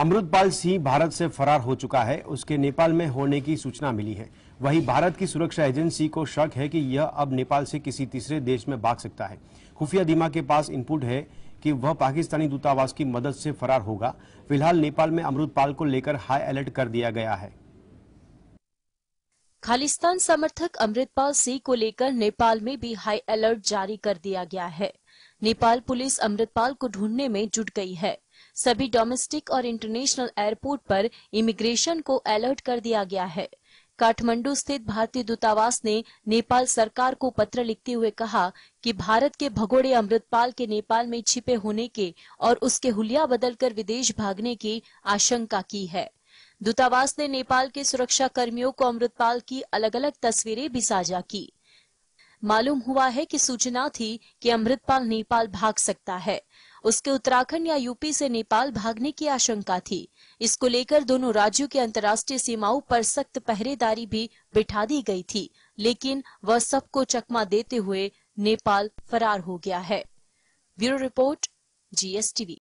अमृतपाल सिंह भारत से फरार हो चुका है उसके नेपाल में होने की सूचना मिली है वहीं भारत की सुरक्षा एजेंसी को शक है कि यह अब नेपाल से किसी तीसरे देश में भाग सकता है खुफिया दीमा के पास इनपुट है कि वह पाकिस्तानी दूतावास की मदद से फरार होगा फिलहाल नेपाल में अमृतपाल को लेकर हाई अलर्ट कर दिया गया है खालिस्तान समर्थक अमृतपाल सिंह को लेकर नेपाल में भी हाई अलर्ट जारी कर दिया गया है नेपाल पुलिस अमृतपाल को ढूंढने में जुट गई है सभी डोमेस्टिक और इंटरनेशनल एयरपोर्ट पर इमिग्रेशन को अलर्ट कर दिया गया है काठमांडू स्थित भारतीय दूतावास ने नेपाल सरकार को पत्र लिखते हुए कहा कि भारत के भगोड़े अमृतपाल के नेपाल में छिपे होने के और उसके हुलिया बदलकर विदेश भागने की आशंका की है दूतावास ने नेपाल के सुरक्षा कर्मियों को अमृतपाल की अलग अलग तस्वीरें भी साझा की मालूम हुआ है कि सूचना थी कि अमृतपाल नेपाल भाग सकता है उसके उत्तराखंड या यूपी से नेपाल भागने की आशंका थी इसको लेकर दोनों राज्यों की अंतर्राष्ट्रीय सीमाओं पर सख्त पहरेदारी भी बिठा दी गई थी लेकिन वह सबको चकमा देते हुए नेपाल फरार हो गया है ब्यूरो रिपोर्ट जीएसटीवी